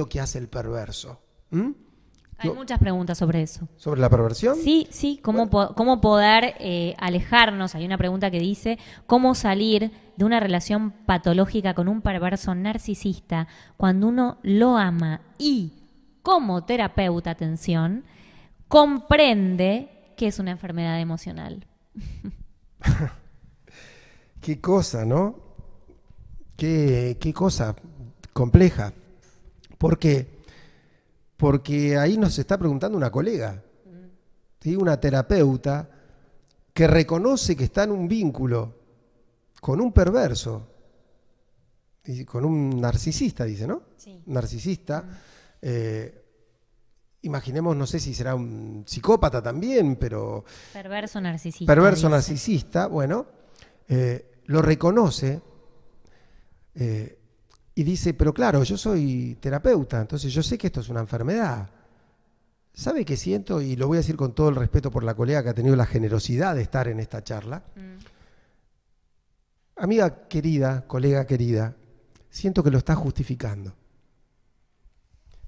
lo que hace el perverso? ¿Mm? Hay muchas preguntas sobre eso. ¿Sobre la perversión? Sí, sí, cómo, cómo poder eh, alejarnos. Hay una pregunta que dice, ¿cómo salir de una relación patológica con un perverso narcisista cuando uno lo ama y como terapeuta, atención, comprende que es una enfermedad emocional? qué cosa, ¿no? qué cosa compleja. ¿Por qué? Porque ahí nos está preguntando una colega, una terapeuta, que reconoce que está en un vínculo con un perverso, y con un narcisista, dice, ¿no? Sí. Narcisista. Eh, imaginemos, no sé si será un psicópata también, pero... Perverso narcisista. Perverso narcisista, bueno, eh, lo reconoce. Eh, y dice, pero claro, yo soy terapeuta, entonces yo sé que esto es una enfermedad. ¿Sabe qué siento? Y lo voy a decir con todo el respeto por la colega que ha tenido la generosidad de estar en esta charla. Mm. Amiga querida, colega querida, siento que lo estás justificando.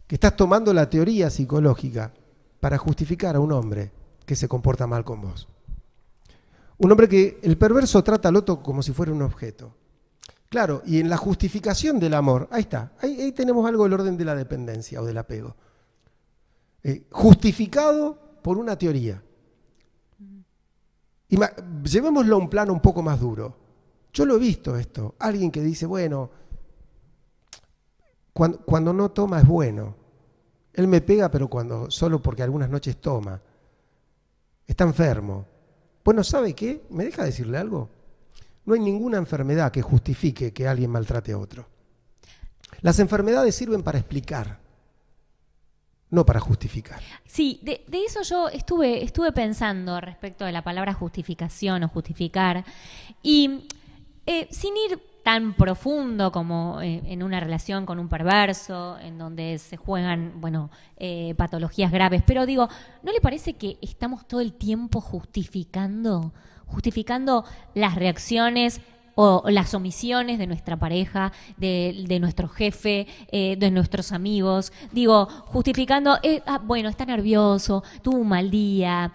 Que estás tomando la teoría psicológica para justificar a un hombre que se comporta mal con vos. Un hombre que el perverso trata al otro como si fuera un objeto. Claro, y en la justificación del amor, ahí está, ahí, tenemos algo del orden de la dependencia o del apego. Eh, justificado por una teoría. Y llevémoslo a un plano un poco más duro. Yo lo he visto esto. Alguien que dice, bueno, cuando, no toma es bueno. Él me pega, pero cuando solo porque algunas noches toma. Está enfermo. Bueno, ¿sabe qué? ¿Me deja decirle algo? No hay ninguna enfermedad que justifique que alguien maltrate a otro. Las enfermedades sirven para explicar, no para justificar. Sí, de, eso yo estuve, estuve pensando respecto de la palabra justificación o justificar. Y eh, sin ir tan profundo como eh, en una relación con un perverso, en donde se juegan, bueno, eh, patologías graves. Pero digo, ¿no le parece que estamos todo el tiempo justificando, justificando las reacciones o las omisiones de nuestra pareja, de, nuestro jefe, eh, de nuestros amigos. Digo, justificando, ah, bueno, está nervioso, tuvo un mal día,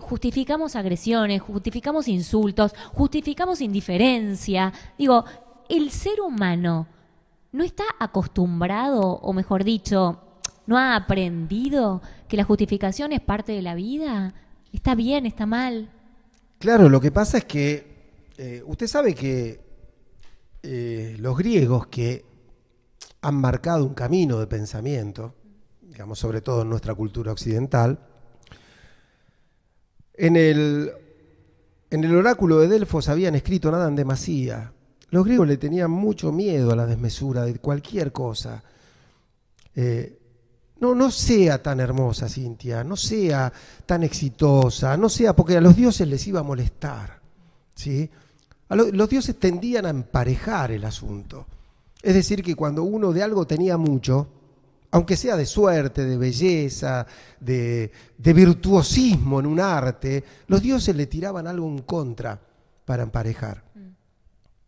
justificamos agresiones, justificamos insultos, justificamos indiferencia. Digo, el ser humano no está acostumbrado, o mejor dicho, no ha aprendido que la justificación es parte de la vida? ¿Está bien, está mal? Claro, lo que pasa es que eh, usted sabe que eh, los griegos que han marcado un camino de pensamiento, digamos, sobre todo en nuestra cultura occidental, en el, en el oráculo de Delfos habían escrito nada en demasía, los griegos le tenían mucho miedo a la desmesura de cualquier cosa. Eh, no, no sea tan hermosa, Cintia, no sea tan exitosa, no sea, porque a los dioses les iba a molestar. ¿sí? los dioses tendían a emparejar el asunto. Es decir, que cuando uno de algo tenía mucho, aunque sea de suerte, de belleza, de, de virtuosismo en un arte, los dioses le tiraban algo en contra para emparejar. Mm.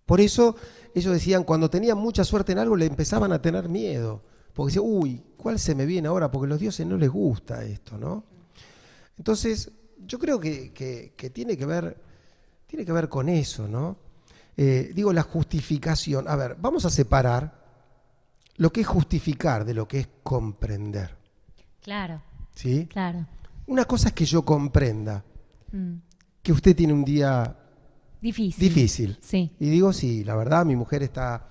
Por eso ellos decían, cuando tenían mucha suerte en algo, le empezaban a tener miedo. Porque decían, uy, ¿cuál se me viene ahora? Porque a los dioses no les gusta esto, ¿no? Entonces, yo creo que, tiene, que ver, tiene que ver con eso, ¿no? Eh, digo, la justificación. A ver, vamos a separar lo que es justificar de lo que es comprender. Claro. ¿Sí? Claro. Una cosa es que yo comprenda mm. que usted tiene un día Difícil. Difícil. Sí. Y digo, sí, la verdad, mi mujer está,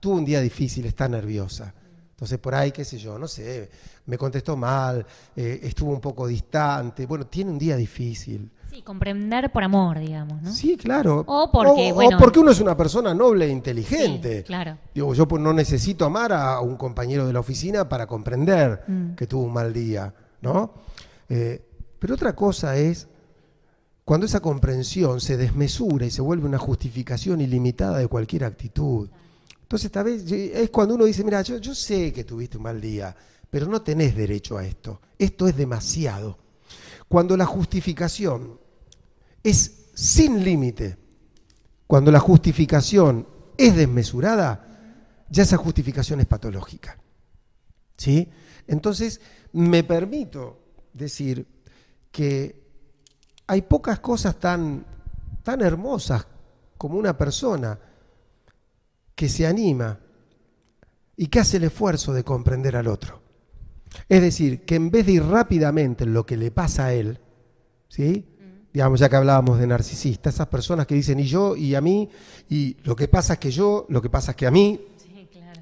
tuvo un día difícil, está nerviosa. Entonces, por ahí, qué sé yo, no sé, me contestó mal, eh, estuvo un poco distante. Bueno, tiene un día difícil. Sí, comprender por amor, digamos, Sí, claro. O porque, porque uno es una persona noble e inteligente. claro. Digo, yo pues no necesito amar a un compañero de la oficina para comprender mm. que tuvo un mal día, ¿no? Eh, pero otra cosa es cuando esa comprensión se desmesura y se vuelve una justificación ilimitada de cualquier actitud. Entonces, tal vez es cuando uno dice, mira, yo, yo sé que tuviste un mal día, pero no tenés derecho a esto. Esto es demasiado. Cuando la justificación es sin límite, cuando la justificación es desmesurada, ya esa justificación es patológica. ¿Sí? Entonces, me permito decir que hay pocas cosas tan, tan hermosas como una persona que se anima y que hace el esfuerzo de comprender al otro. Es decir, que en vez de ir rápidamente en lo que le pasa a él, ¿sí? Mm. digamos, ya que hablábamos de narcisistas, esas personas que dicen, y yo, y a mí, y lo que pasa es que yo, lo que pasa es que a mí,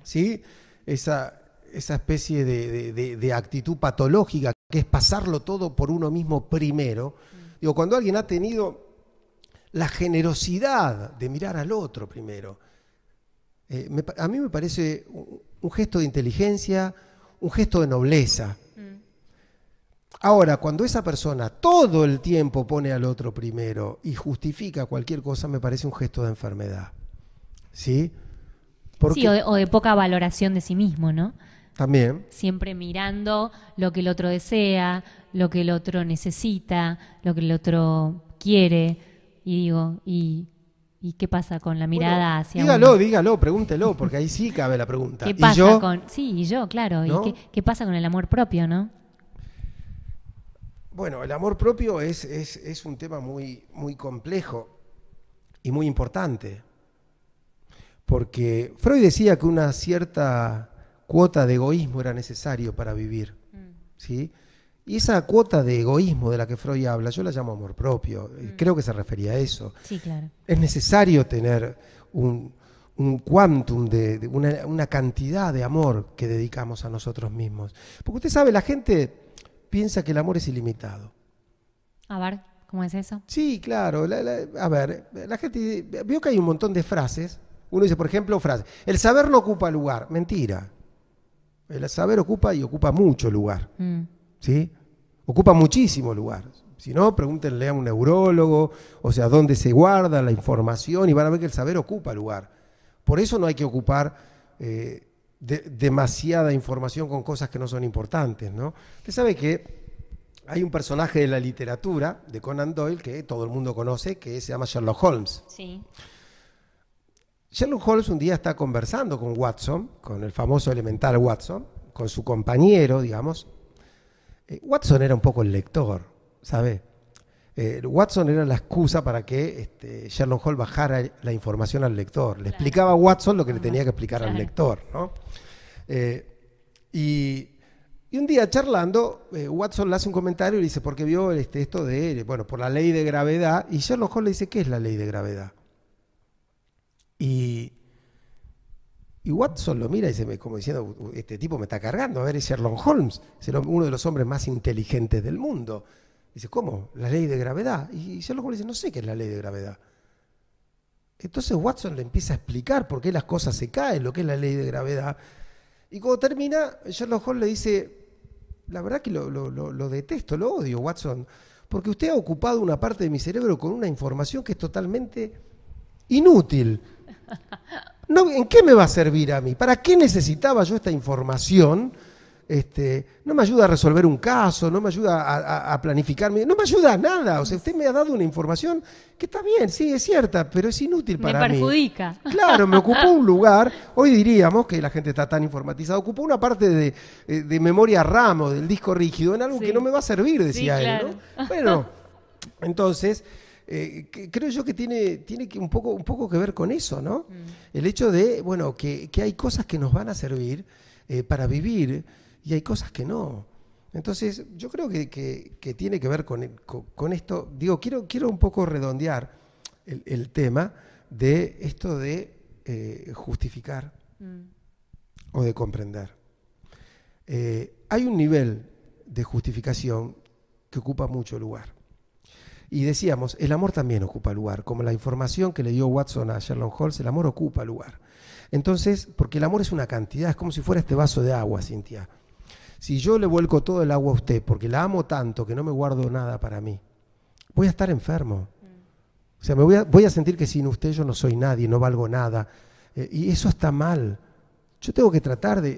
¿sí? Esa, especie de, actitud patológica que es pasarlo todo por uno mismo primero, mm o cuando alguien ha tenido la generosidad de mirar al otro primero, eh, a mí me parece un, gesto de inteligencia, un gesto de nobleza. Mm. Ahora, cuando esa persona todo el tiempo pone al otro primero y justifica cualquier cosa, me parece un gesto de enfermedad. ¿Sí? sí, o de poca valoración de sí mismo, ¿no? También. Siempre mirando lo que el otro desea, lo que el otro necesita, lo que el otro quiere. Y digo, ¿y, qué pasa con la mirada hacia Dígalo, dígalo, pregúntelo, porque ahí sí cabe la pregunta. ¿Qué pasa con.? Sí, y yo, claro. ¿Y qué, pasa con el amor propio, no? Bueno, el amor propio es, es, es, un tema muy, muy complejo y muy importante, porque Freud decía que una cierta cuota de egoísmo era necesario para vivir. Mm. ¿sí? Y esa cuota de egoísmo de la que Freud habla, yo la llamo amor propio, eh, mm. creo que se refería a eso. Sí, claro. Es necesario tener un, un quantum, de, una, cantidad de amor que dedicamos a nosotros mismos. Porque usted sabe, la gente piensa que el amor es ilimitado. A ver, ¿cómo es eso? Sí, claro. a ver, la gente, vio que hay un montón de frases. Uno dice, por ejemplo, frase, el saber no ocupa lugar. Mentira. El saber ocupa y ocupa mucho lugar. Mm. ¿Sí? Ocupa muchísimo lugar. Si no, pregúntenle a un neurólogo, o sea, dónde se guarda la información y van a ver que el saber ocupa lugar. Por eso no hay que ocupar eh, demasiada información con cosas que no son importantes, ¿no? Usted sabe que hay un personaje de la literatura de Conan Doyle que todo el mundo conoce que se llama Sherlock Holmes. Sí. Sherlock Holmes un día está conversando con Watson, con el famoso elemental Watson, con su compañero, digamos. Eh, Watson era un poco el lector, ¿sabe? Eh, Watson era la excusa para que este, Sherlock Holmes bajara la información al lector. Le explicaba a Watson lo que le tenía que explicar al lector, ¿no? Eh, y, un día charlando, Watson le hace un comentario y le dice, porque vio este, esto de, bueno, por la ley de gravedad, y Sherlock Holmes le dice, ¿qué es la ley de gravedad? Y, Watson lo mira y se me, como diciendo, este tipo me está cargando, a ver, es Sherlock Holmes, es uno de los hombres más inteligentes del mundo. Dice, ¿cómo? La ley de gravedad. Y Sherlock Holmes dice, no sé qué es la ley de gravedad. Entonces Watson le empieza a explicar por qué las cosas se caen, lo que es la ley de gravedad. Y cuando termina, Sherlock Holmes le dice, la verdad que lo detesto, lo odio, Watson, porque usted ha ocupado una parte de mi cerebro con una información que es totalmente Inútil. No, ¿En qué me va a servir a mí? ¿Para qué necesitaba yo esta información? Este, no me ayuda a resolver un caso, no me ayuda a, planificarme, no me ayuda a nada. O sea, usted me ha dado una información que está bien, sí, es cierta, pero es inútil para mí. Me perjudica. Claro, me ocupó un lugar. Hoy diríamos que la gente está tan informatizada, ocupó una parte de, eh, memoria ramo, del disco rígido en algo que no me va a servir, decía él. ¿no? Bueno, entonces. Eh, creo yo que tiene, tiene que un, poco, un poco que ver con eso, ¿no? Mm. El hecho de, bueno, que, hay cosas que nos van a servir eh, para vivir y hay cosas que no. Entonces, yo creo que, tiene que ver con, con, esto. Digo, quiero, quiero un poco redondear el, tema de esto de eh, justificar mm. o de comprender. hay un nivel de justificación que ocupa mucho lugar. Y decíamos, el amor también ocupa lugar, como la información que le dio Watson a Sherlock Holmes, el amor ocupa lugar. Entonces, porque el amor es una cantidad, es como si fuera este vaso de agua, Cintia. Si yo le vuelco todo el agua a usted porque la amo tanto que no me guardo nada para mí, voy a estar enfermo. Mm. O sea, me voy a, voy a sentir que sin usted yo no soy nadie, no valgo nada. Eh, y eso está mal. Yo tengo que tratar de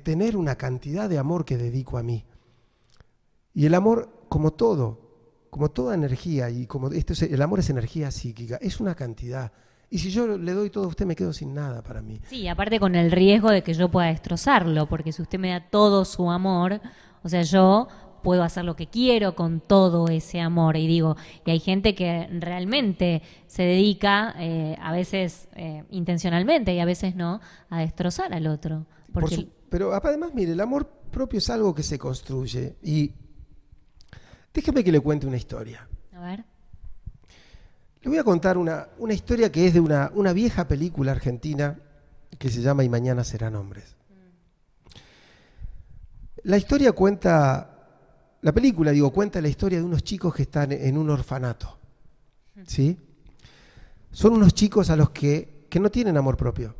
tener una cantidad de amor que dedico a mí. Y el amor, como todo, como toda energía, y como esto el amor es energía psíquica, es una cantidad. Y si yo le doy todo a usted, me quedo sin nada para mí. Sí, aparte con el riesgo de que yo pueda destrozarlo, porque si usted me da todo su amor, o sea, yo puedo hacer lo que quiero con todo ese amor. Y digo, hay gente que realmente se dedica, eh, a veces eh, intencionalmente y a veces no, a destrozar al otro. Pero además, mire, el amor propio es algo que se construye y Déjeme que le cuente una historia. A ver. Le voy a contar una, historia que es de una, vieja película argentina que se llama Y mañana serán hombres. La historia cuenta, la película, digo, cuenta la historia de unos chicos que están en un orfanato. ¿Sí? Son unos chicos a los que no tienen amor propio,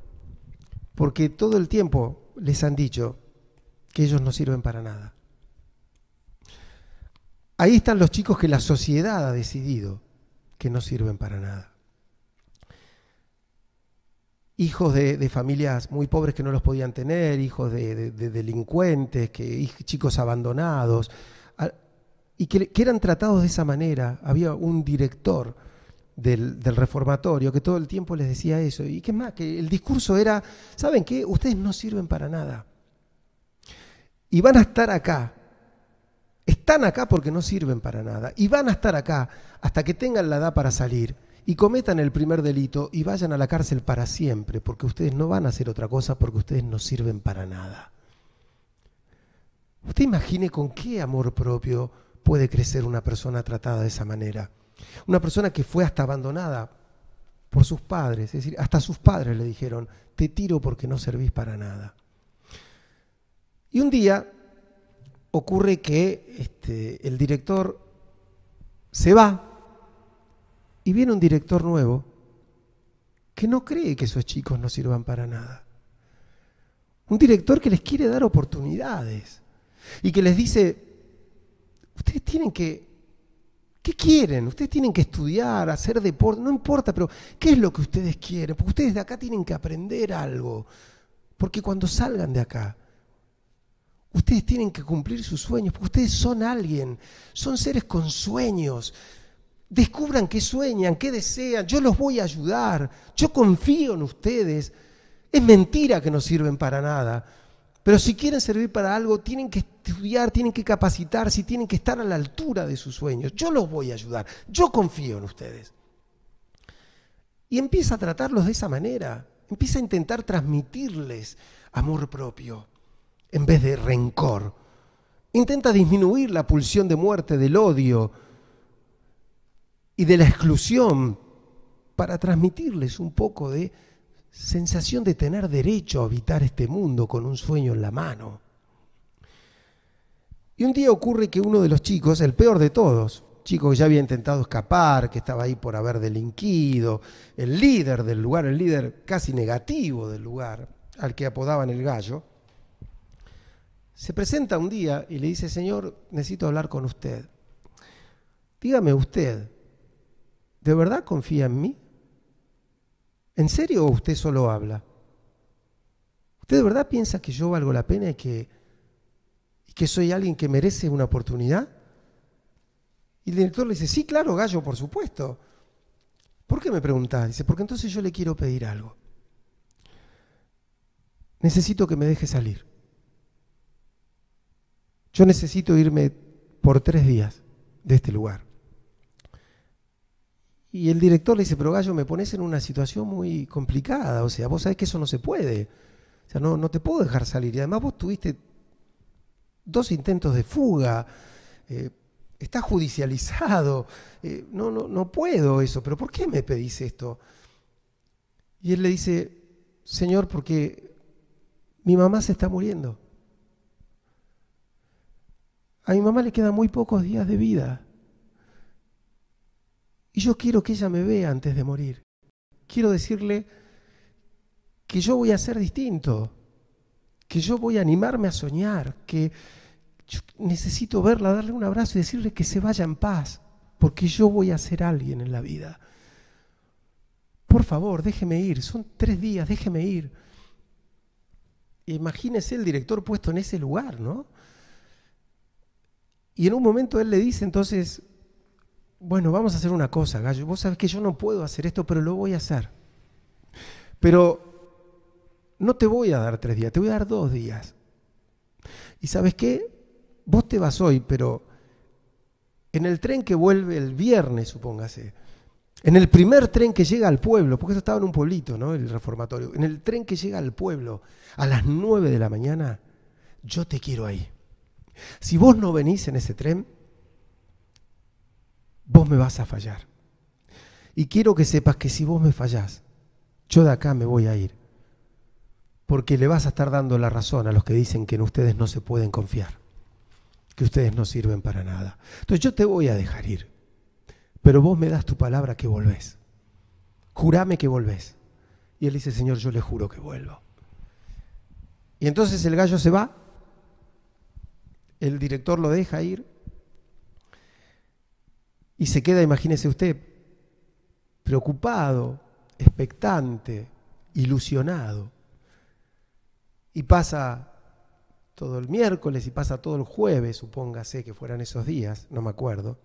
porque todo el tiempo les han dicho que ellos no sirven para nada ahí están los chicos que la sociedad ha decidido que no sirven para nada. Hijos de, familias muy pobres que no los podían tener, hijos de, delincuentes, que, chicos abandonados, ah, y que, eran tratados de esa manera. Había un director del, reformatorio que todo el tiempo les decía eso. Y que más, que el discurso era, ¿saben qué? Ustedes no sirven para nada. Y van a estar acá están acá porque no sirven para nada y van a estar acá hasta que tengan la edad para salir y cometan el primer delito y vayan a la cárcel para siempre, porque ustedes no van a hacer otra cosa porque ustedes no sirven para nada. Usted imagine con qué amor propio puede crecer una persona tratada de esa manera. Una persona que fue hasta abandonada por sus padres, es decir, hasta sus padres le dijeron, te tiro porque no servís para nada. Y un día ocurre que este, el director se va y viene un director nuevo que no cree que esos chicos no sirvan para nada. Un director que les quiere dar oportunidades y que les dice, ustedes tienen que, ¿qué quieren? Ustedes tienen que estudiar, hacer deporte, no importa, pero ¿qué es lo que ustedes quieren? Porque ustedes de acá tienen que aprender algo, porque cuando salgan de acá, Ustedes tienen que cumplir sus sueños, porque ustedes son alguien, son seres con sueños. Descubran qué sueñan, qué desean, yo los voy a ayudar, yo confío en ustedes. Es mentira que no sirven para nada, pero si quieren servir para algo, tienen que estudiar, tienen que capacitarse, tienen que estar a la altura de sus sueños. Yo los voy a ayudar, yo confío en ustedes. Y empieza a tratarlos de esa manera, empieza a intentar transmitirles amor propio en vez de rencor. Intenta disminuir la pulsión de muerte del odio y de la exclusión para transmitirles un poco de sensación de tener derecho a habitar este mundo con un sueño en la mano. Y un día ocurre que uno de los chicos, el peor de todos, chico que ya había intentado escapar, que estaba ahí por haber delinquido, el líder del lugar, el líder casi negativo del lugar, al que apodaban el gallo, se presenta un día y le dice, Señor, necesito hablar con usted. Dígame usted, ¿de verdad confía en mí? ¿En serio o usted solo habla? ¿Usted de verdad piensa que yo valgo la pena y que, y que soy alguien que merece una oportunidad? Y el director le dice, sí, claro, Gallo, por supuesto. ¿Por qué me pregunta? Dice, porque entonces yo le quiero pedir algo. Necesito que me deje salir yo necesito irme por tres días de este lugar. Y el director le dice, pero Gallo, me pones en una situación muy complicada, o sea, vos sabés que eso no se puede, o sea, no, te puedo dejar salir. Y además vos tuviste dos intentos de fuga, estás eh, está judicializado, eh, no, no, no puedo eso, pero ¿por qué me pedís esto? Y él le dice, Señor, porque mi mamá se está muriendo. A mi mamá le quedan muy pocos días de vida. Y yo quiero que ella me vea antes de morir. Quiero decirle que yo voy a ser distinto, que yo voy a animarme a soñar, que yo necesito verla, darle un abrazo y decirle que se vaya en paz, porque yo voy a ser alguien en la vida. Por favor, déjeme ir, son tres días, déjeme ir. Imagínese el director puesto en ese lugar, ¿no? Y en un momento él le dice entonces, bueno, vamos a hacer una cosa, Gallo, vos sabés que yo no puedo hacer esto, pero lo voy a hacer. Pero no te voy a dar tres días, te voy a dar dos días. Y sabes qué, vos te vas hoy, pero en el tren que vuelve el viernes, supóngase, en el primer tren que llega al pueblo, porque eso estaba en un pueblito, ¿no? El reformatorio, en el tren que llega al pueblo a las nueve de la mañana, yo te quiero ahí. Si vos no venís en ese tren, vos me vas a fallar. Y quiero que sepas que si vos me fallás, yo de acá me voy a ir. Porque le vas a estar dando la razón a los que dicen que en ustedes no se pueden confiar, que ustedes no sirven para nada. Entonces yo te voy a dejar ir, pero vos me das tu palabra que volvés. Jurame que volvés. Y él dice, Señor, yo le juro que vuelvo. Y entonces el gallo se va el director lo deja ir y se queda, imagínese usted, preocupado, expectante, ilusionado. Y pasa todo el miércoles y pasa todo el jueves, supóngase que fueran esos días, no me acuerdo.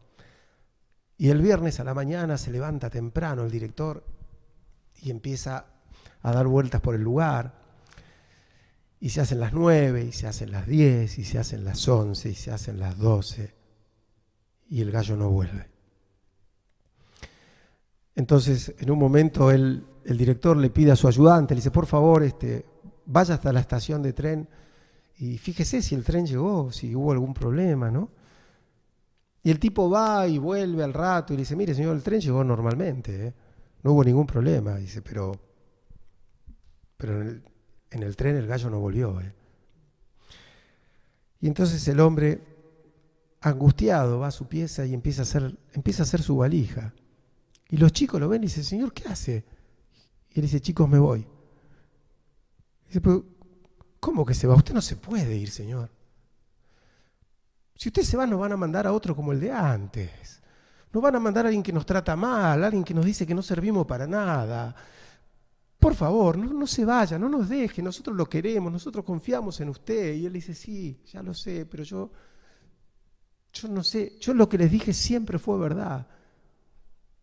Y el viernes a la mañana se levanta temprano el director y empieza a dar vueltas por el lugar, y se hacen las 9, y se hacen las 10, y se hacen las 11, y se hacen las 12, y el gallo no vuelve. Entonces, en un momento, el director le pide a su ayudante, le dice, por favor, este, vaya hasta la estación de tren y fíjese si el tren llegó, si hubo algún problema, ¿no? Y el tipo va y vuelve al rato y le dice, mire, señor, el tren llegó normalmente, ¿eh? no hubo ningún problema. dice, pero, pero en el tren el gallo no volvió. Eh. Y entonces el hombre, angustiado, va a su pieza y empieza a, hacer, empieza a su valija. Y los chicos lo ven y dicen, Señor, ¿qué hace? Y él dice, chicos, me voy. dice, ¿cómo que se va? Usted no se puede ir, Señor. Si usted se va, nos van a mandar a otro como el de antes. Nos van a mandar a alguien que nos trata mal, alguien que nos dice que no servimos para nada, por favor, no, se vaya, no nos deje, nosotros lo queremos, nosotros confiamos en usted. Y él dice, sí, ya lo sé, pero yo, yo no sé, yo lo que les dije siempre fue verdad.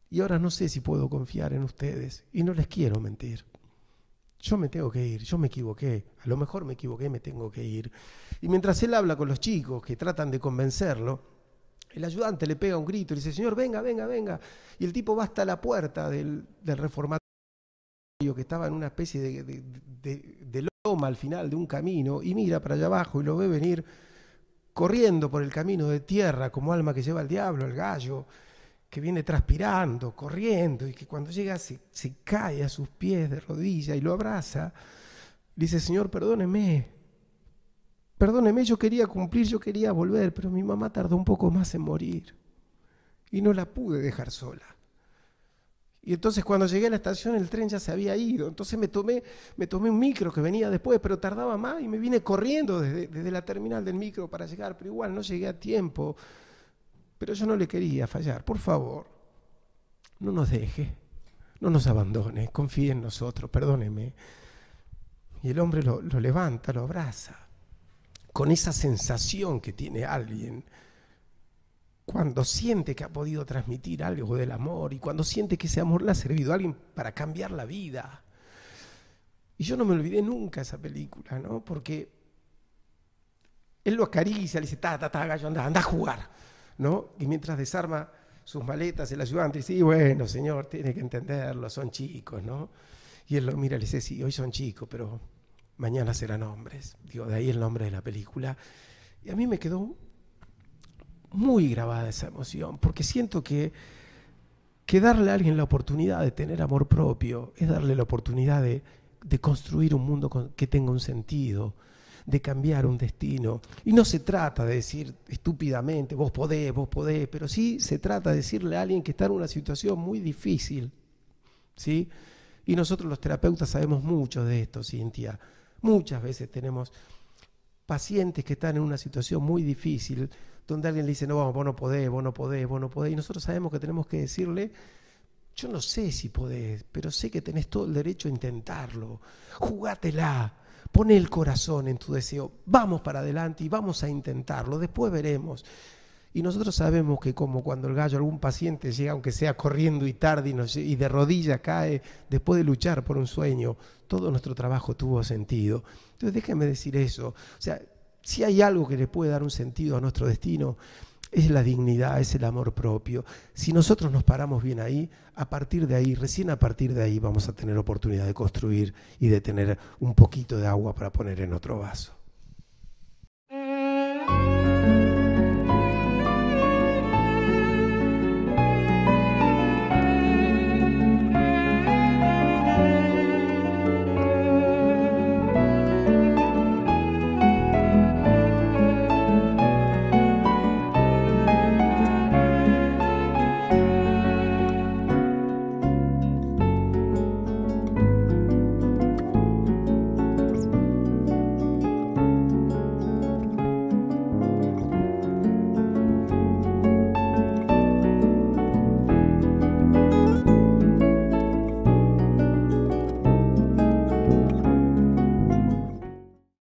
Y ahora no sé si puedo confiar en ustedes y no les quiero mentir. Yo me tengo que ir, yo me equivoqué, a lo mejor me equivoqué, me tengo que ir. Y mientras él habla con los chicos que tratan de convencerlo, el ayudante le pega un grito y dice, Señor, venga, venga, venga. Y el tipo va hasta la puerta del, del reformatorio que estaba en una especie de, loma al final de un camino y mira para allá abajo y lo ve venir corriendo por el camino de tierra como alma que lleva el diablo, el gallo, que viene transpirando, corriendo, y que cuando llega se, se cae a sus pies de rodilla y lo abraza, dice, Señor, perdóneme, perdóneme, yo quería cumplir, yo quería volver, pero mi mamá tardó un poco más en morir y no la pude dejar sola. Y entonces cuando llegué a la estación el tren ya se había ido. Entonces me tomé, me tomé un micro que venía después, pero tardaba más y me vine corriendo desde, la terminal del micro para llegar, pero igual no llegué a tiempo. Pero yo no le quería fallar. Por favor, no nos deje, no nos abandone, confíe en nosotros, perdóneme. Y el hombre lo, lo levanta, lo abraza, con esa sensación que tiene alguien cuando siente que ha podido transmitir algo del amor y cuando siente que ese amor le ha servido a alguien para cambiar la vida. Y yo no me olvidé nunca esa película, ¿no? Porque él lo acaricia, le dice, ta, ta, ta, gallo, anda, anda a jugar, ¿no? Y mientras desarma sus maletas, el ayudante dice, ¡Y bueno, señor, tiene que entenderlo, son chicos, ¿no? Y él lo mira, le dice, sí, hoy son chicos, pero mañana serán hombres. Digo, de ahí el nombre de la película. Y a mí me quedó muy grabada esa emoción, porque siento que, que darle a alguien la oportunidad de tener amor propio es darle la oportunidad de, construir un mundo que tenga un sentido, de cambiar un destino. Y no se trata de decir estúpidamente, vos podés, vos podés, pero sí se trata de decirle a alguien que está en una situación muy difícil. ¿sí? Y nosotros los terapeutas sabemos mucho de esto, Cintia. Muchas veces tenemos pacientes que están en una situación muy difícil donde alguien le dice, no, vos no podés, vos no podés, vos no podés, y nosotros sabemos que tenemos que decirle, yo no sé si podés, pero sé que tenés todo el derecho a intentarlo, jugátela, pon el corazón en tu deseo, vamos para adelante y vamos a intentarlo, después veremos. Y nosotros sabemos que como cuando el gallo, algún paciente llega, aunque sea corriendo y tarde y, de rodillas cae, después de luchar por un sueño, todo nuestro trabajo tuvo sentido. Entonces déjenme decir eso. O sea, si hay algo que le puede dar un sentido a nuestro destino, es la dignidad, es el amor propio. Si nosotros nos paramos bien ahí, a partir de ahí, recién a partir de ahí vamos a tener oportunidad de construir y de tener un poquito de agua para poner en otro vaso.